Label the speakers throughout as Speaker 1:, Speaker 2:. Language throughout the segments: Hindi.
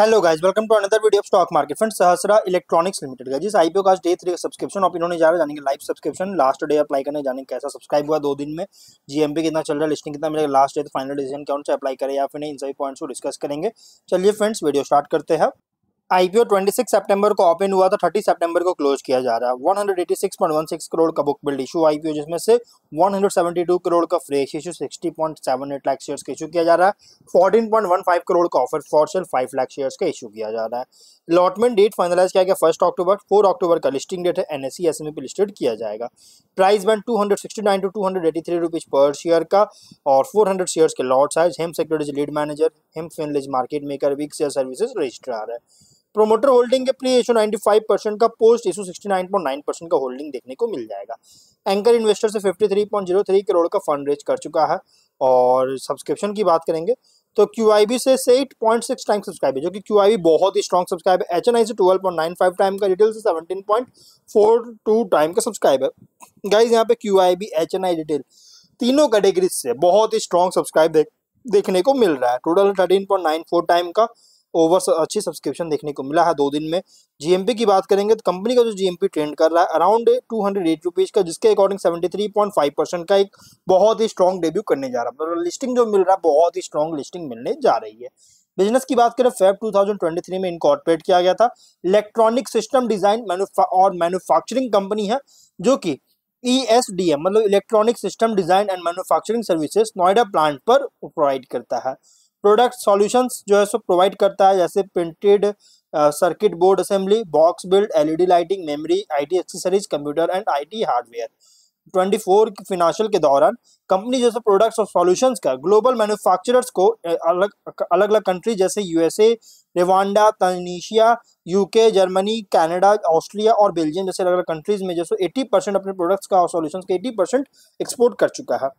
Speaker 1: hello guys welcome to another video of stock market friends Sahasra electronics limited का जिस आईपीओ का डे थ्री का सब्सक्रिप्शन आप इन्होंने जा रहे के live subscription last day apply करने जाने कैसा सब्सक्राइब हुआ दो दिन में जीएमपी कितना चल रहा है लिस्टिंग कितना मिलेगा लास्ट डे तो फाइनल डिसीजन कौन से अप्लाई करें या फिर इन सभी पॉइंट्स को डिस्कस करेंगे चलिए फ्रेंड्स वीडियो स्टार्ट करते हैं आईपीओ 26 सितंबर को ओपन हुआ था 30 सितंबर को क्लोज किया जा रहा है 186.16 करोड़ का बुक बिल्ड इशू आईपीओ जिसमें से 172 करोड़ का फ्रेश इशू 60.78 लाख शेयर्स का इशू किया जा रहा है 14.15 करोड़ का offer for sale 5 lakh shares का इशू किया जा रहा है अलॉटमेंट डेट फाइनलाइज किया गया फर्स्ट अक्टूबर फोर अक्टूबर का लिस्टिंग डेट है एनएससी एस e, e पे लिस्टेड किया जाएगा price band two two two hundred eighty three rupees पर शेयर का और फोर हंड्रेड शेयर्स के lot size Hem securities lead manager Hem Finlease market maker Bigshare services registrar है प्रोमोटर होल्डिंग के प्री इशू 95 परसेंट का पोस्ट इशू 69.9 परसेंट का होल्डिंग देखने को मिल जाएगा एंकर इन्वेस्टर से 53.03 करोड़ का फंड रेज कर चुका है और सब्सक्रिप्शन की बात करेंगे तो क्यू आई बी से eight point six times subscribe है जो कि क्यू आई बी बहुत ही स्ट्रॉन्ग सब्सक्राइब है एच एन आई से twelve point nine five times का डिटेल से seventeen point four two times का सब्सक्राइब है गाइज यहाँ पे Q I B H N I retail तीनों कैटेगरीज से बहुत ही स्ट्रॉन्ग सब्सक्राइब देखने को मिल रहा है total thirteen point nine four times का ओवर अच्छी सब्सक्रिप्शन देखने को मिला है दो दिन में जीएमपी की बात करेंगे तो कंपनी का जो जीएमपी ट्रेंड कर रहा है around two hundred eight rupees का जिसके according seventy three point five percent का एक बहुत ही स्ट्रॉन्ग डेब्यू करने जा रहा है मतलब लिस्टिंग जो मिल रहा है बहुत ही स्ट्रॉन्ग लिस्टिंग मिलने जा रही है बिजनेस की बात करें फेब 2023 में इनकॉर्पोरेट किया गया था इलेक्ट्रॉनिक सिस्टम डिजाइन और मैन्युफैक्चरिंग कंपनी है जो कि ई एस डी एम मतलब electronic system design and manufacturing services Noida plant पर प्रोवाइड करता है प्रोडक्ट सॉल्यूशंस जो है सो प्रोवाइड करता है जैसे printed circuit board assembly box build LED lighting memory IT accessories computer and IT hardware 24 के फिनाशियल के दौरान कंपनी जैसे प्रोडक्ट्स और सॉल्यूशंस का ग्लोबल मैन्युफैक्चरर्स को अलग अलग अलग कंट्री जैसे USA Rwanda Tunisia UK Germany Canada Austria और बेल्जियम जैसे अलग अलग कंट्रीज में जैसे 80 परसेंट अपने प्रोडक्ट्स का और सॉल्यूशंस का 80 परसेंट एक्सपोर्ट कर चुका है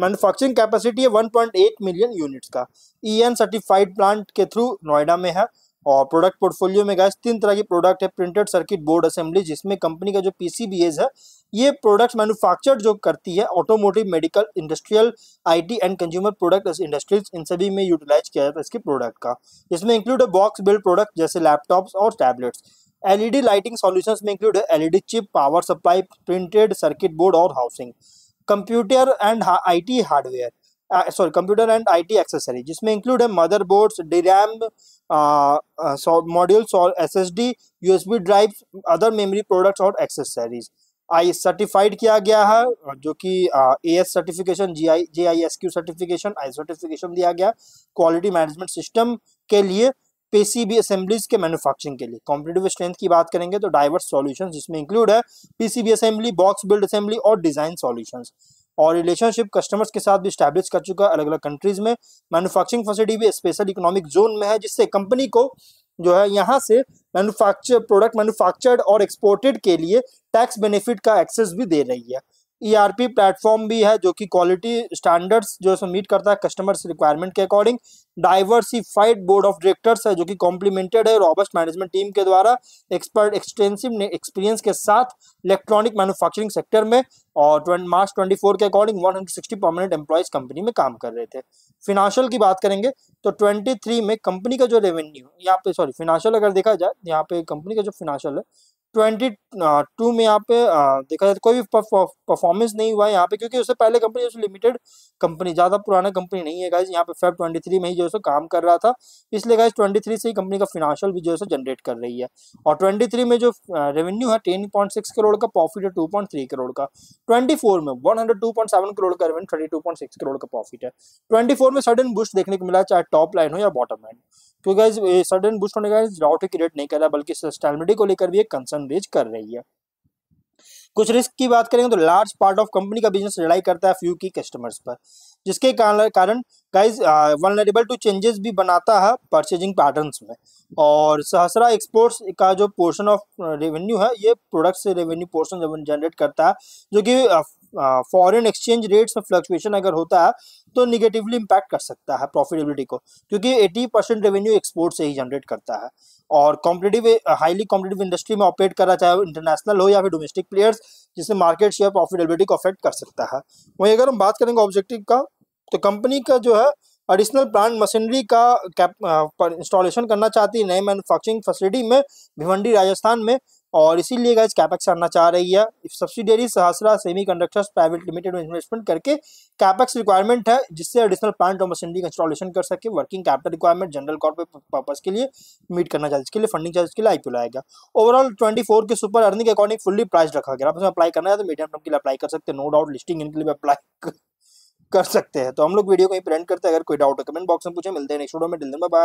Speaker 1: मैन्युफैक्चरिंग कैपेसिटी है 1.8 मिलियन यूनिट्स का ईएन सर्टिफाइड प्लांट के थ्रू नोएडा में है और प्रोडक्ट पोर्टफोलियो में गैस तीन तरह की प्रोडक्ट है प्रिंटेड सर्किट बोर्ड असेंबली जिसमें कंपनी का जो पी है ये प्रोडक्ट्स मैन्युफैक्चर जो करती है automotive medical industrial IT and consumer product industries इन सभी में यूटिलाइज किया जाता है इसके प्रोडक्ट का इसमें इंक्लूड है बॉक्स बिल्ड प्रोडक्ट जैसे लैपटॉप्स और टैबलेट्स एलईडी लाइटिंग सॉल्यूशंस में इंक्लूड है LED chip power supply printed circuit board और housing computer and IT hardware sorry computer and IT accessory जिसमें इंक्लूड है मदरबोर्ड्स डी रैम मॉड्यूल्स और SSD USB drive other memory products और एक्सेसरीज आई सर्टिफाइड किया गया है जो कि A S certification G I J I S Q certification I certification दिया गया क्वालिटी मैनेजमेंट सिस्टम के लिए पीसीबी असेंबलीज के मैन्युफैक्चरिंग के लिए कॉम्पिटेटिव स्ट्रेंथ की बात करेंगे तो डाइवर्स सॉल्यूशंस जिसमें इंक्लूड है PCB assembly box build assembly और डिजाइन सॉल्यूशंस और रिलेशनशिप कस्टमर्स के साथ भी स्टैब्लिश कर चुका है अलग अलग कंट्रीज में मैनुफेक्चरिंग फैसिलिटी भी स्पेशल इकोनॉमिक जोन में है जिससे कंपनी को जो है यहाँ से मैनुफैक्चर प्रोडक्ट मैनुफैक्चर्ड और एक्सपोर्टेड के लिए टैक्स बेनिफिट का एक्सेस भी दे रही है ईआरपी e प्लेटफॉर्म भी है जो कि क्वालिटी स्टैंडर्ड्स जो है मीट करता है कस्टमर्स रिक्वायरमेंट के according diversified board of directors है जो कि कॉम्प्लीमेंटेड है रॉबस्ट मैनेजमेंट टीम के द्वारा एक्सपर्ट एक्सटेंसिव एक्सपीरियंस के साथ इलेक्ट्रॉनिक मैन्युफैक्चरिंग सेक्टर में और मार्च ट्वेंटी के according one permanent employees company में काम कर रहे थे फिनाशियल की बात करेंगे तो ट्वेंटी में कंपनी का जो रेवेन्यू यहाँ पे सॉरी फिनांशियल अगर देखा जाए यहाँ पे कंपनी का जो फिनाशियल है ट्वेंटी टू में यहाँ पे देखा जाए तो कोई भी परफॉर्मेंस नहीं हुआ है यहाँ पे क्योंकि उससे पहले कंपनी जो लिमिटेड कंपनी ज़्यादा पुराना कंपनी नहीं है गाइज यहाँ पे फेब ट्वेंटी थ्री में ही जो है काम कर रहा था इसलिए गाइज ट्वेंटी थ्री से ही कंपनी का फिनांशियल भी जो है जनरेट कर रही है और ट्वेंटी थ्री में जो रेवेन्यू है टेन पॉइंट सिक्स करोड़ का प्रॉफिट है टू पॉइंट थ्री करोड़ का ट्वेंटी फोर में one hundred two point seven crore का revenue thirty two point six crore का प्रॉफिट है ट्वेंटी फोर में सडन बुस्ट देखने को मिला चाहे टॉप लाइन हो या बॉटम लाइन क्योंकि सडन बुस्ट होने का डाउट क्रिएट नहीं कर रहा बल्कि सस्टेबिलिटी को लेकर भी एक कंसर्न कमरेज कर रही है कुछ रिस्क की बात करेंगे तो लार्ज पार्ट ऑफ कंपनी का बिजनेस लड़ाई करता है फ्यू की कस्टमर्स पर जिसके कारण गाइस वनरेबल टू चेंजेस भी बनाता है परचेजिंग पैटर्न्स में और सहसरा एक्सपोर्ट्स का जो पोर्शन ऑफ रेवेन्यू है ये प्रोडक्ट से रेवेन्यू पोर्शन जनरेट करता है जो कि फॉरेन एक्सचेंज रेट्स में फ्लक्चुएशन अगर होता है तो निगेटिवली इम्पैक्ट कर सकता है प्रॉफिटेबिलिटी को क्योंकि एटी परसेंट रेवेन्यू एक्सपोर्ट से ही जनरेट करता है और कॉम्पिटेटिव हाईली कॉम्पिटेटिव इंडस्ट्री में ऑपरेट कर रहा चाहे इंटरनेशनल हो या फिर डोमेस्टिक प्लेयर्स जिससे मार्केट शेयर प्रॉफिटेबिलिटी को अफेक्ट कर सकता है वहीं अगर हम बात करेंगे ऑब्जेक्टिव का तो कंपनी का जो है एडिशनल प्लांट मशीनरी का इंस्टॉलेशन uh, करना चाहती है नए मैन्युफैक्चरिंग फैसिलिटी में भिवंडी राजस्थान में और इसीलिए गाइज कैपेक्स आना चाह रही है subsidiary Sahasra semiconductors private limited में इन्वेस्टमेंट करके कैपेक्स रिक्वायरमेंट है जिससे एडिशनल प्लांट और मशीनरी इंस्टॉलेशन कर सके working capital requirement general corporate purpose के लिए मीट करना चाहिए इसके लिए फंडिंग चार्ज के लिए आई लाएगा ओवरऑल ट्वेंटी के super earning according fully price रखा गया आप उसमें अप्लाई करना है तो मीडियम टर्म के लिए अप्लाई कर सकते हैं नो डाउट लिस्टिंग इनके लिए अप्लाई कर सकते हैं तो हम लोग वीडियो को ही प्रेंट करते हैं अगर कोई डाउट है कमेंट बॉक्स में पूछे मिलते हैं नेक्स्ट वीडियो में दिल बाय